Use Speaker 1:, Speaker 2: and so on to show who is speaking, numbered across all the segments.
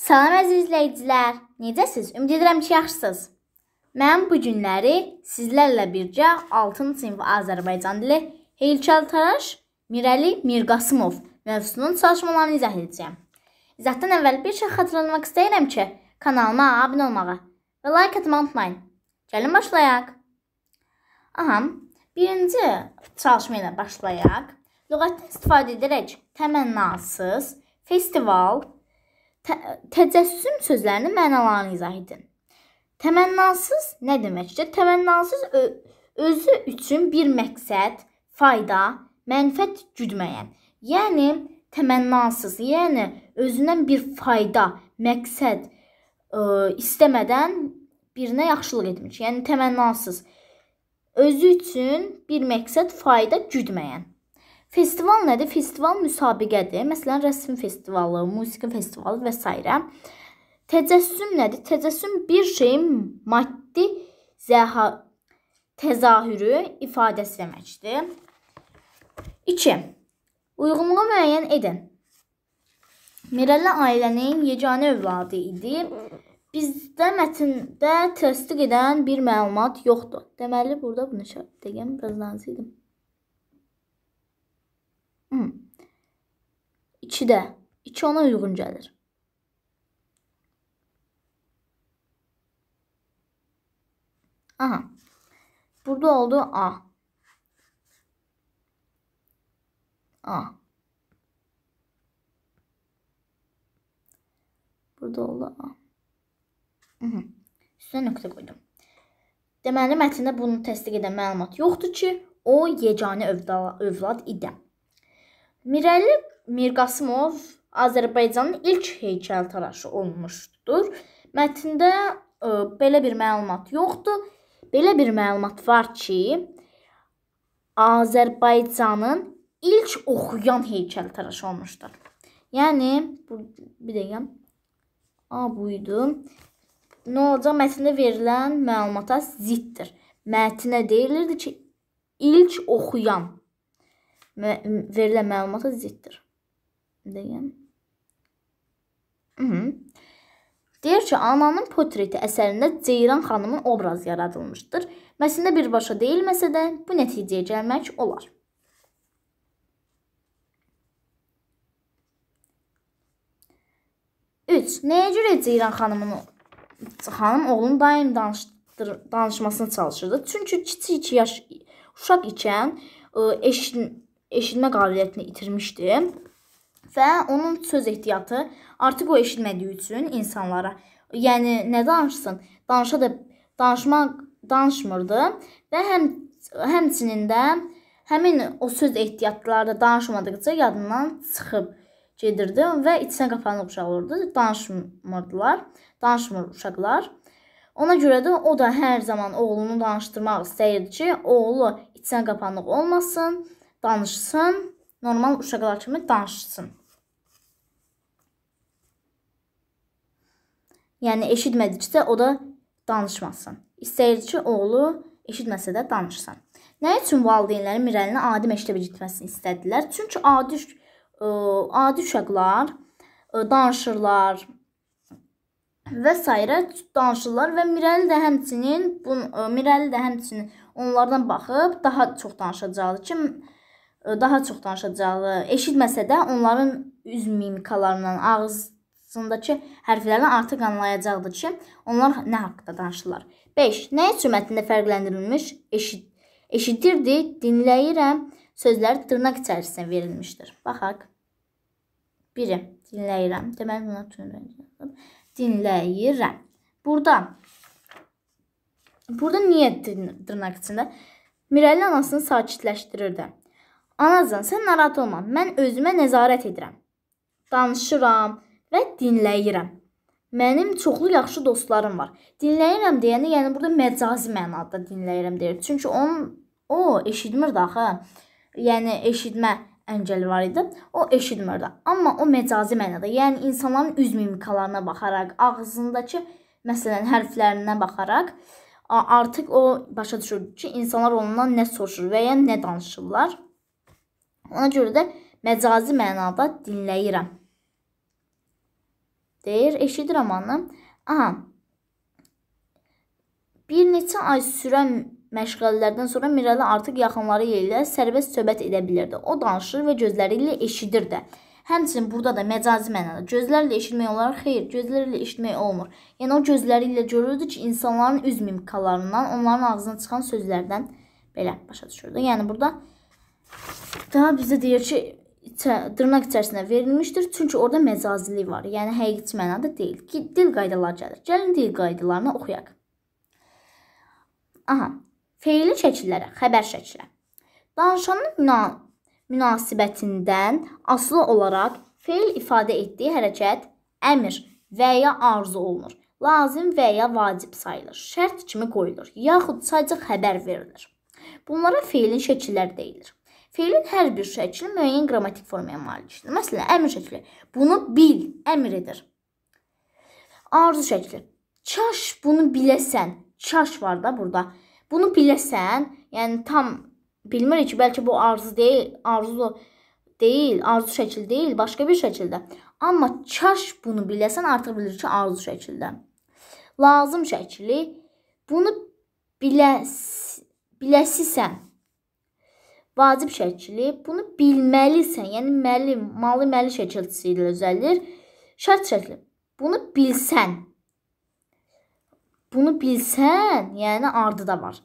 Speaker 1: Salam əziz izləyicilər. Necəsiz? Ümid edirəm ki, yaxşısınız. Mən bu günləri sizlərlə birgə 6-cı sinif Azərbaycan dili heykəltaraş Mirəli Mirqasımov mövzusunun çalışmalarını izah edəcəyəm. İzahdan əvvəl bir şey xatırlamaq istəyirəm ki, kanalıma abunə olmağı və like atmağı unutmayın. Gəlin başlayaq. Aha, birinci çalışma ilə başlayaq. Lüğətdən istifadə edərək təmənnasız, festival, Tə təcəssüm sözlərinin mənalarını izah edin. Təmənnasız nə deməkdir? Təmənnasız özü üçün bir məqsəd, fayda, mənfəət güdməyən. Yəni təmənnasız, yəni özündən bir fayda, məqsəd ə, istəmədən birinə yaxşılıq etmiş. Yəni təmənnasız özü üçün bir məqsəd, fayda güdməyən. Festival nədir? Festival müsabiqədir. Məsələn, rəsm festivalı, musiqi festivalı və s. Təcəssüm nədir? Təcəssüm bir şeyin maddi zəha təzahürü ifadəsi deməkdir. 2. Uyğunluğa müəyyən edin. Mirəllə ailənin yeganə övladı idi. Bizdə mətndə təsdiq edən bir məlumat yoxdur. Deməli, burada bunu deyəm, biraz nazik idim. Hmm. 2-də. 2 ona uyğun gəlir. Aha. Burada oldu A. A. Burada oldu A. Hı -hı. Üstünə nöqtə qoydum. Deməli, mətndə bunu təsdiq edən məlumat yoxdur ki, o yeganə övlad idi. Mirəli Mirqasımov Azərbaycanın ilk heykəltaraşı olmuşdur. Mətndə ə, e, belə bir məlumat yoxdur. Belə bir məlumat var ki, Azərbaycanın ilk oxuyan heykəltaraşı olmuşdur. Yəni bu bir dəqiqə. A buydu. Nə olacaq? Mətndə verilən məlumata ziddir. Mətnə deyilirdi ki, ilk oxuyan verilən məlumata ziddir. Deyim. Mhm. Deyir ki, ananın portreti əsərində Ceyran xanımın obrazı yaradılmışdır. Məsəlində birbaşa deyilməsə də bu nəticəyə gəlmək olar. Üç, nəyə görə Ceyran xanımın xanım oğlunun daim danışdır, danışmasını çalışırdı? Çünki kiçik yaş uşaq ikən eşin eşitmə qabiliyyətini itirmişdi və onun söz ehtiyatı artıq o eşitmədiyi üçün insanlara, yəni nə danışsın, danışa da danışmaq danışmırdı və həm həmçinin də həmin o söz ehtiyatları da danışmadıqca yadından çıxıb gedirdi və içinə qapanıq uşaq olurdu. Danışmırdılar, danışmır uşaqlar. Ona görə də o da hər zaman oğlunu danışdırmaq istəyirdi ki, oğlu içinə qapanıq olmasın danışsın, normal uşaqlar kimi danışsın. Yəni eşitmədikcə o da danışmasın. İstəyir ki, oğlu eşitməsə də danışsın. Nə üçün valideynlərin Mirəlinə adi məktəbə getməsini istədilər? Çünki adi ə, adi uşaqlar ə, danışırlar və sairə danışırlar və Mirəli də həmçinin bu Mirəli də həmçinin onlardan baxıb daha çox danışacaqdı ki, daha çox danışacağı eşitməsə də onların üz mimikalarından, ağzındakı hərflərdən artıq anlayacaqdır ki, onlar nə haqqında danışırlar. 5. Nə üçün mətndə fərqləndirilmiş eşit eşidirdi, dinləyirəm sözləri dırnaq içərisində verilmişdir. Baxaq. 1. Dinləyirəm. Deməli buna tünrəncəm. Dinləyirəm. Burada Burada niyə dırnaq içində? Mirəli anasını sakitləşdirirdi. Anacan, sən narahat olma. Mən özümə nəzarət edirəm. Danışıram və dinləyirəm. Mənim çoxlu yaxşı dostlarım var. Dinləyirəm deyəndə, yəni burada məcazi mənada dinləyirəm deyir. Çünki onun o eşitmir axı. Yəni eşitmə əngəli var idi. O eşitmirdi. Amma o məcazi mənada, yəni insanların üz mimikalarına baxaraq, ağzındakı məsələn hərflərinə baxaraq artıq o başa düşürdü ki, insanlar ondan nə soruşur və ya nə danışırlar. Ona görə də məcazi mənada dinləyirəm. Deyir, eşidirəm anı. Aha. Bir neçə ay sürən məşğələlərdən sonra Mirəli artıq yaxınları ilə sərbəst söhbət edə bilirdi. O danışır və gözləri ilə eşidir də. Həmçinin burada da məcazi mənada gözlərlə eşitmək olar, xeyr, gözlərlə eşitmək olmur. Yəni o gözləri ilə görürdü ki, insanların üz mimikalarından, onların ağzına çıxan sözlərdən belə başa düşürdü. Yəni burada Daha bizə deyir ki, içə, dırnaq içərisinə verilmişdir. Çünki orada məcazilik var. Yəni həqiqi mənada deyil. Ki, dil qaydaları gəlir. Gəlin dil qaydalarını oxuyaq. Aha. Feili şəkillərə, xəbər şəklə. Danışanın müna münasibətindən asılı olaraq feil ifadə etdiyi hərəkət əmr və ya arzu olunur. Lazım və ya vacib sayılır. Şərt kimi qoyulur. Yaxud sadəcə xəbər verilir. Bunlara feilin şəkilləri deyilir. Fiilin hər bir şəkli müəyyən qrammatik formaya malikdir. Məsələn, əmr şəkli. Bunu bil, əmr edir. Arzu şəkli. Çaş bunu biləsən. Çaş var da burada. Bunu biləsən, yəni tam bilmirik ki, bəlkə bu arzu deyil, arzu deyil, arzu şəkli deyil, başqa bir şəkildə. Amma çaş bunu biləsən, artıq bilir ki, arzu şəkildə. Lazım şəkli. Bunu biləs biləsisən vacib şəkili. Bunu bilməlisən, yəni məli, malı məli şəkilçisi ilə özəldir. Şərt şəkli. Bunu bilsən. Bunu bilsən, yəni ardı da var.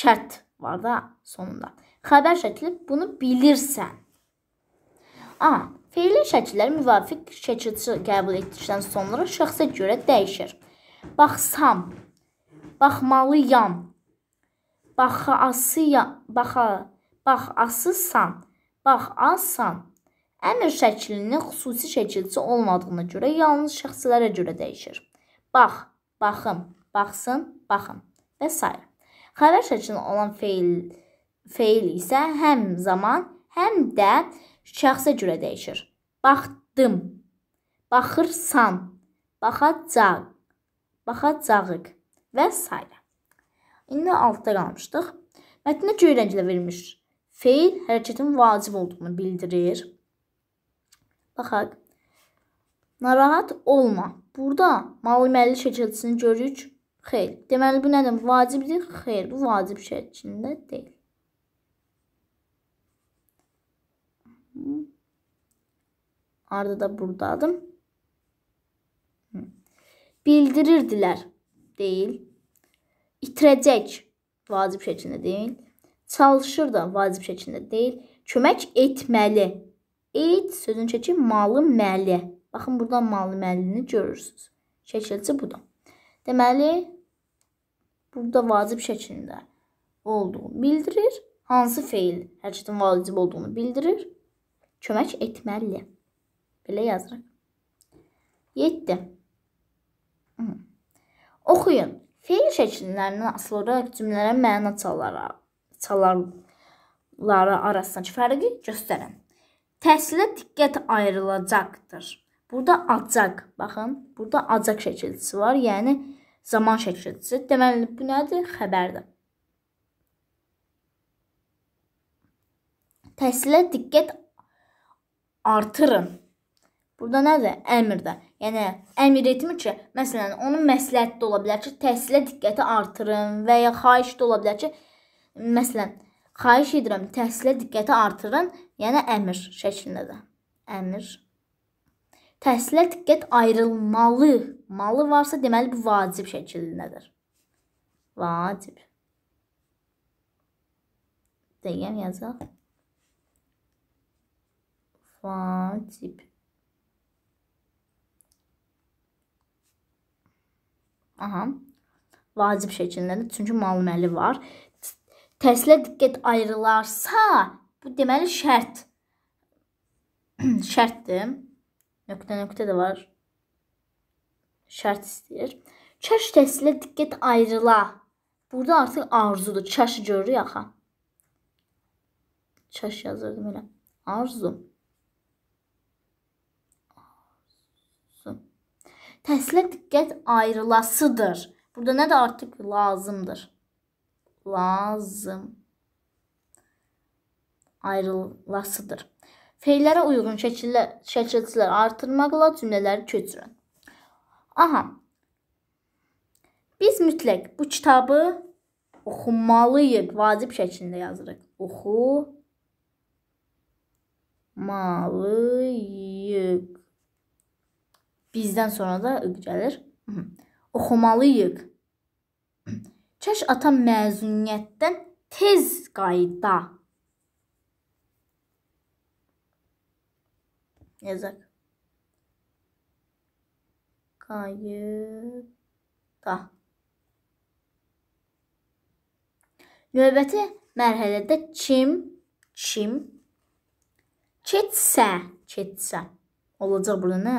Speaker 1: Şərt var da sonunda. Xəbər şəkli bunu bilirsən. A. Feilin şəkilləri müvafiq şəkilçi qəbul etdikdən sonra şəxsə görə dəyişir. Baxsam, baxmalıyam, baxasıyam, baxa bax asızsan, bax azsan əmr şəklinin xüsusi şəkilçi olmadığına görə yalnız şəxslərə görə dəyişir. Bax, baxım, baxsın, baxın və s. Xəbər şəklində olan feil feil isə həm zaman, həm də şəxsə görə dəyişir. Baxdım, baxırsan, baxacaq, baxacağıq və s. İndi altda qalmışdıq. Mətndə göy rənglə verilmiş Feil hərəkətin vacib olduğunu bildirir. Baxaq. Narahat olma. Burada malı-məlli şəkilçisini görürük. Xeyr. Deməli, bu nədən vacibdir? Xeyr, bu vacib şəklində deyil. Arda da buradadır. Bildirirdilər. Deyil. İtirəcək. Vacib şəklində deyil. Çalışır da vacib şəklində deyil. Kömək etməli. Et sözün çəki malı məli. Baxın burada malı məlini görürsüz. Şəkilçi budur. Deməli burada vacib şəklində olduğunu bildirir. Hansı feil hərəkətin vacib olduğunu bildirir. Kömək etməli. Belə yazırıq. 7. Oxuyun. Feil şəkillərindən asılı olaraq cümlələrə məna çalaraq çalarları arasındakı fərqi göstərən. Təhsilə diqqət ayrılacaqdır. Burada acaq, baxın, burada acaq şəkilçisi var, yəni zaman şəkilçisi. Deməli bu nədir? Xəbərdir. Təhsilə diqqət artırın. Burada nədir? Əmrdə. Yəni əmr etmir ki, məsələn, onun məsləhəti də ola bilər ki, təhsilə diqqəti artırın və ya xahiş də ola bilər ki, Məsələn, xahiş edirəm, təhsilə diqqəti artırın, yəni əmr şəklində də. Əmr. Təhsilə diqqət ayrılmalı. Malı varsa, deməli bu vacib şəklindədir. Vacib. Deyəm yazaq. Vacib. Aha. Vacib şəklindədir. Çünki mal-məli var. Təslə diqqət ayrılarsa, bu deməli şərt. Şərtdir. Nöqtə-nöqtə də var. Şərt istəyir. Çəş təslə diqqət ayrıla. Burada artıq arzudur. Çəşi görürük axı. Çəş yazırdım elə. Arzu. Arzu. Təslə diqqət ayrılasıdır. Burada nə də artıq lazımdır lazım ayrılasıdır. Feillərə uyğun şəkillər, şəkilçilər artırmaqla cümlələri köçürün. Aha. Biz mütləq bu kitabı oxumalıyıq, vacib şəklində yazırıq. Oxu malıyıq. Bizdən sonra da ı gəlir. Oxumalıyıq. Kaş atam məzuniyyətdən tez qayıda. Yazaq. Qayıda. Növbəti mərhələdə kim, kim, ketsə, ketsə. Olacaq burada nə?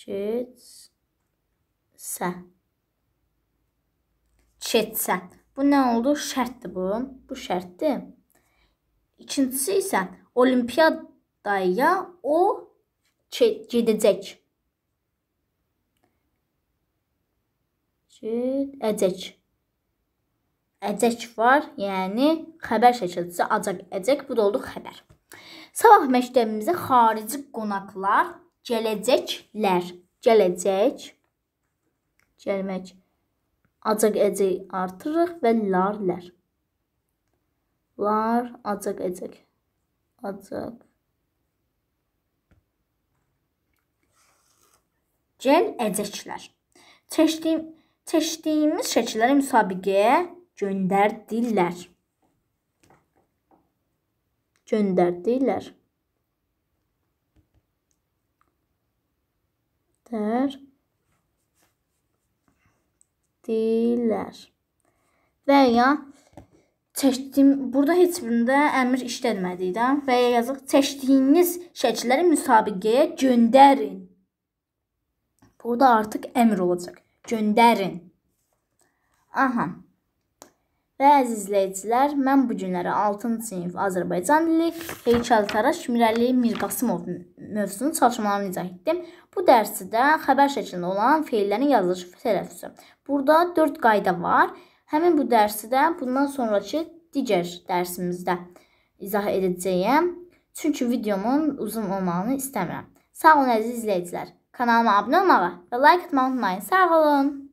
Speaker 1: Ketsə keçsən. Bu nə oldu? Şərtdir bu. Bu şərtdir. İkincisi isə olimpiyadaya o gedəcək. Gedəcək. Əcək var, yəni xəbər şəkildisi acaq əcək. Bu da oldu xəbər. Sabah məktəbimizə xarici qonaqlar gələcəklər. Gələcək. Gəlmək acıq əcək artırırıq və lar lər. Lar acıq əcək. Acıq. Gəl əcəklər. Çəkdiyim, çəkdiyimiz şəkilləri müsabiqəyə göndərdilər. Göndərdilər. Dər etdilər. Və ya çəkdim. Burada heç birində əmr işlətmədik də. Və ya yazıq çəkdiyiniz şəkilləri müsabiqəyə göndərin. Burada artıq əmr olacaq. Göndərin. Aha. Və əzizləyicilər, mən bu günləri 6-cı sinif Azərbaycan dili heykəltaraş Mirəli Mirqasımovun mövzusunu çalışmalarını izah etdim. Bu dərsdə xəbər şəklində olan feillərin yazılışı tərəfisi. Burada 4 qayda var. Həmin bu dərsi də bundan sonraki digər dərsimizdə izah edəcəyəm. Çünki videomun uzun olmağını istəmirəm. Sağ olun əziz izləyicilər. Kanalıma abunə olmağı və like atmağı unutmayın. Sağ olun.